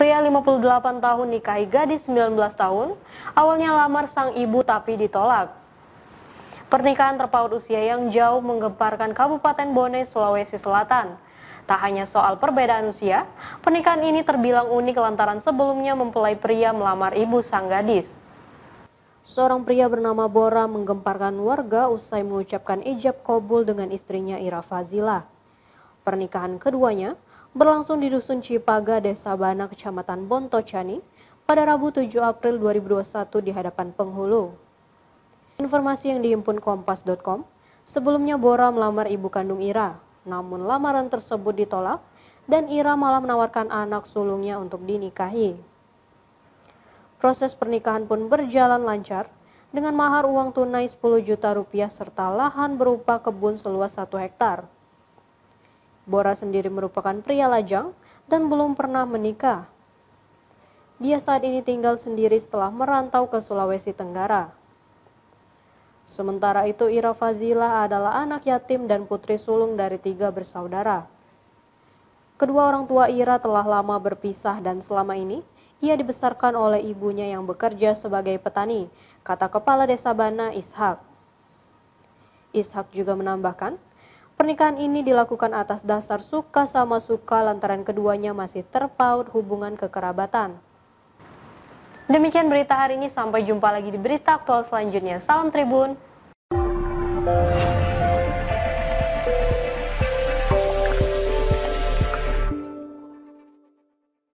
Pria 58 tahun nikahi gadis 19 tahun, awalnya lamar sang ibu tapi ditolak. Pernikahan terpaut usia yang jauh menggemparkan Kabupaten Bone, Sulawesi Selatan. Tak hanya soal perbedaan usia, pernikahan ini terbilang unik lantaran sebelumnya mempelai pria melamar ibu sang gadis. Seorang pria bernama Bora menggemparkan warga usai mengucapkan ijab kobul dengan istrinya Ira Fazila. Pernikahan keduanya berlangsung di Dusun Cipaga, Desa Bana, Kecamatan Bontocani pada Rabu 7 April 2021 di hadapan penghulu. Informasi yang dihimpun Kompas.com, sebelumnya Bora melamar ibu kandung Ira, namun lamaran tersebut ditolak dan Ira malah menawarkan anak sulungnya untuk dinikahi. Proses pernikahan pun berjalan lancar dengan mahar uang tunai 10 juta rupiah serta lahan berupa kebun seluas 1 hektare. Bora sendiri merupakan pria lajang dan belum pernah menikah. Dia saat ini tinggal sendiri setelah merantau ke Sulawesi Tenggara. Sementara itu Ira Fazila adalah anak yatim dan putri sulung dari tiga bersaudara. Kedua orang tua Ira telah lama berpisah dan selama ini ia dibesarkan oleh ibunya yang bekerja sebagai petani, kata Kepala Desa Bana Ishak. Ishak juga menambahkan, Pernikahan ini dilakukan atas dasar suka sama suka lantaran keduanya masih terpaut hubungan kekerabatan. Demikian berita hari ini, sampai jumpa lagi di berita aktual selanjutnya. Salam Tribun.